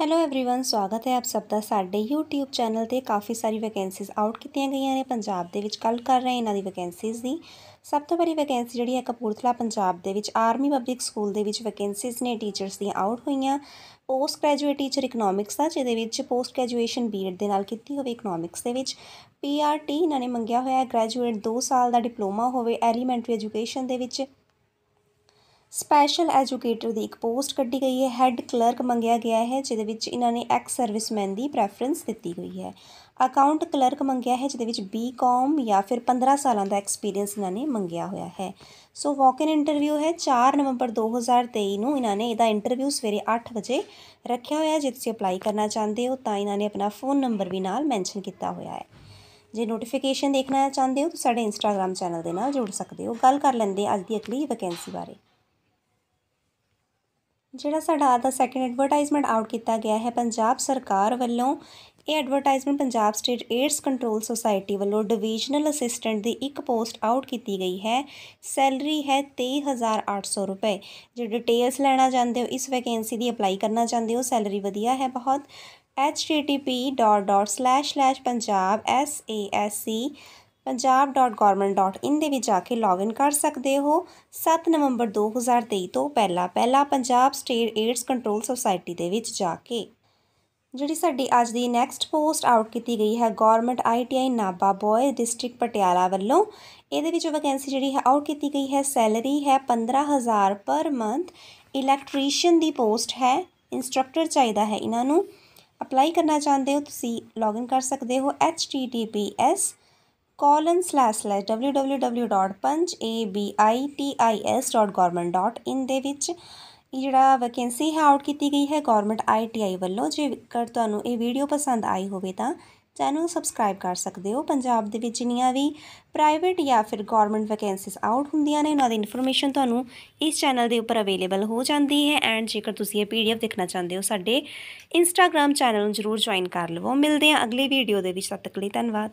hello everyone ਸਵਾਗਤ ਹੈ ਆਪ ਸਭ ਦਾ ਸਾਡੇ YouTube ਚੈਨਲ ਤੇ ਕਾਫੀ ਸਾਰੀ ਵੈਕੈਂਸੀਜ਼ ਆਊਟ ਕੀਤੀਆਂ ਗਈਆਂ ਨੇ ਪੰਜਾਬ ਦੇ ਵਿੱਚ ਕੱਲ ਕਰ ਰਹੇ ਇਹਨਾਂ ਦੀ ਵੈਕੈਂਸੀਜ਼ ਦੀ ਸਭ ਤੋਂ ਪਹਿਲੀ ਵੈਕੈਂਸੀ ਜਿਹੜੀ ਹੈ ਕਪੂਰਥਲਾ ਪੰਜਾਬ ਦੇ ਵਿੱਚ ਆਰਮੀ ਪਬਲਿਕ ਸਕੂਲ ਦੇ ਵਿੱਚ ਵੈਕੈਂਸੀਜ਼ ਨੇ ਟੀਚਰਸ ਦੀ ਆਊਟ ਹੋਈਆਂ ਪੋਸਟ ਗ੍ਰੈਜੂਏਟ ਟੀਚਰ ਇਕਨੋਮਿਕਸ ਦਾ ਜਿਹਦੇ ਵਿੱਚ ਪੋਸਟ ਗ੍ਰੈਜੂਏਸ਼ਨ ਬੀਐਡ ਦੇ ਨਾਲ ਕੀਤੀ ਹੋਵੇ ਇਕਨੋਮਿਕਸ ਦੇ ਵਿੱਚ ਪੀਆਰਟੀ ਇਹਨਾਂ ਨੇ ਮੰਗਿਆ ਹੋਇਆ ਹੈ ਗ੍ਰੈਜੂਏਟ 2 ਸਾਲ ਦਾ ਡਿਪਲੋਮਾ ਹੋਵੇ ਐਲੀਮੈਂਟਰੀ ਐਜੂਕੇਸ਼ਨ ਦੇ ਵਿੱਚ ਸਪੈਸ਼ਲ ਐਜੂਕੇਟਰ ਦੀ ਇੱਕ ਪੋਸਟ ਕੱਢੀ ਗਈ ਹੈ ਹੈੱਡ ਕਲਰਕ ਮੰਗਿਆ ਗਿਆ ਹੈ ਜਿਹਦੇ ਵਿੱਚ ਇਹਨਾਂ ਨੇ ਐਕਸ ਸਰਵਿਸਮੈਨ ਦੀ ਪ੍ਰੈਫਰੈਂਸ ਦਿੱਤੀ ਗਈ ਹੈ ਅਕਾਊਂਟ ਕਲਰਕ ਮੰਗਿਆ ਹੈ ਜਿਹਦੇ ਵਿੱਚ ਬੀਕਾਮ ਜਾਂ ਫਿਰ 15 ਸਾਲਾਂ ਦਾ ਐਕਸਪੀਰੀਅੰਸ ਇਹਨਾਂ ਨੇ ਮੰਗਿਆ ਹੋਇਆ ਹੈ ਸੋ ਵਾਕ ਇਨ ਇੰਟਰਵਿਊ ਹੈ 4 ਨਵੰਬਰ 2023 ਨੂੰ ਇਹਨਾਂ ਨੇ ਇਹਦਾ ਇੰਟਰਵਿਊ ਸਵੇਰੇ 8 ਵਜੇ ਰੱਖਿਆ ਹੋਇਆ ਜੇ ਤੁਸੀਂ ਅਪਲਾਈ ਕਰਨਾ ਚਾਹੁੰਦੇ ਹੋ ਤਾਂ ਇਹਨਾਂ ਨੇ ਆਪਣਾ ਫੋਨ ਨੰਬਰ ਵੀ ਨਾਲ ਮੈਂਸ਼ਨ ਕੀਤਾ ਹੋਇਆ ਹੈ ਜੇ ਨੋਟੀਫਿਕੇਸ਼ਨ ਦੇਖਣਾ ਚਾਹੁੰਦੇ ਹੋ ਤਾਂ ਸਾਡੇ ਇੰਸਟਾਗ੍ਰam ਚੈਨਲ ਦੇ ਨਾਲ ਜੁੜ ਸਕਦੇ ਹੋ ਗੱਲ ਕਰ ਲੈਂਦੇ ਅੱਜ ਦੀ ਅਗਲੀ ਵੈਕੈਂਸੀ ਬਾਰੇ ਜਿਹੜਾ ਸਾਡਾ ਆਦਾ ਸੈਕੰਡ ਐਡਵਰਟਾਈਜ਼ਮੈਂਟ ਆਊਟ ਕੀਤਾ ਗਿਆ ਹੈ ਪੰਜਾਬ ਸਰਕਾਰ ਵੱਲੋਂ ਇਹ advertisement Punjab state AIDS control society ਵੱਲੋਂ ਡਿਵੀਜ਼ਨਲ ਅਸਿਸਟੈਂਟ ਦੀ ਇੱਕ ਪੋਸਟ ਆਊਟ ਕੀਤੀ ਗਈ ਹੈ ਸੈਲਰੀ ਹੈ 23800 ਰੁਪਏ ਜੇ ਡਿਟੇਲਸ ਲੈਣਾ ਚਾਹੁੰਦੇ ਹੋ ਇਸ ਵੈਕੈਂਸੀ ਦੀ ਅਪਲਾਈ ਕਰਨਾ ਚਾਹੁੰਦੇ ਹੋ ਸੈਲਰੀ ਵਧੀਆ ਹੈ ਬਹੁਤ http://punjabsasc punjab.government.in ਦੇ ਵਿੱਚ ਜਾ ਕੇ ਲੌਗਇਨ ਕਰ ਸਕਦੇ ਹੋ 7 ਨਵੰਬਰ 2023 ਤੋਂ ਪਹਿਲਾ ਪਹਿਲਾ Punjab state AIDS control society ਦੇ ਵਿੱਚ ਜਾ ਕੇ ਜਿਹੜੀ ਸਾਡੀ ਅੱਜ ਦੀ ਨੈਕਸਟ ਪੋਸਟ ਆਊਟ ਕੀਤੀ ਗਈ ਹੈ government ITI Nabha boys district Patiala ਵੱਲੋਂ ਇਹਦੇ ਵਿੱਚ ਵੈਕੈਂਸੀ ਜਿਹੜੀ ਹੈ ਆਊਟ ਕੀਤੀ ਗਈ ਹੈ ਸੈਲਰੀ ਹੈ 15000 ਪਰ ਮੰਥ ਇਲੈਕਟ੍ਰੀਸ਼ੀਅਨ ਦੀ ਪੋਸਟ ਹੈ ਇਨਸਟ੍ਰਕਟਰ ਚਾਹੀਦਾ ਹੈ ਇਹਨਾਂ ਨੂੰ ਅਪਲਾਈ ਕਰਨਾ ਚਾਹੁੰਦੇ ਹੋ ਤੁਸੀਂ ਲੌਗਇਨ ਕਰ ਸਕਦੇ ਹੋ https colon slash slash www.punchabitis.government.in ਦੇ ਵਿੱਚ ਇਹ ਜਿਹੜਾ ਵੈਕੈਂਸੀ ਹੈ ਆਊਟ ਕੀਤੀ ਗਈ ਹੈ ਗਵਰਨਮੈਂਟ ਆਈਟੀਆਈ ਵੱਲੋਂ ਜੇਕਰ ਤੁਹਾਨੂੰ ਇਹ ਵੀਡੀਓ ਪਸੰਦ ਆਈ ਹੋਵੇ ਤਾਂ ਚੈਨਲ ਸਬਸਕ੍ਰਾਈਬ ਕਰ ਸਕਦੇ ਹੋ ਪੰਜਾਬ ਦੇ ਵਿੱਚ ਜਿੰਨੀਆਂ ਵੀ ਪ੍ਰਾਈਵੇਟ ਜਾਂ ਫਿਰ ਗਵਰਨਮੈਂਟ ਵੈਕੈਂਸੀਸ ਆਊਟ ਹੁੰਦੀਆਂ ਨੇ ਉਹਨਾਂ ਦੀ ਇਨਫੋਰਮੇਸ਼ਨ ਤੁਹਾਨੂੰ ਇਸ ਚੈਨਲ ਦੇ ਉੱਪਰ ਅਵੇਲੇਬਲ ਹੋ ਜਾਂਦੀ ਹੈ ਐਂਡ ਜੇਕਰ ਤੁਸੀਂ ਇਹ ਪੀਡੀਐਫ ਦੇਖਣਾ ਚਾਹੁੰਦੇ ਹੋ ਸਾਡੇ ਇੰਸਟਾਗ੍ਰam ਚੈਨਲ ਨੂੰ ਜਰੂਰ ਜੁਆਇਨ ਕਰ ਲਵੋ ਮਿਲਦੇ ਹਾਂ ਅਗਲੇ ਵੀਡੀਓ ਦੇ ਵਿੱਚ ਤਦ ਤੱਕ ਲਈ ਧੰਨਵਾਦ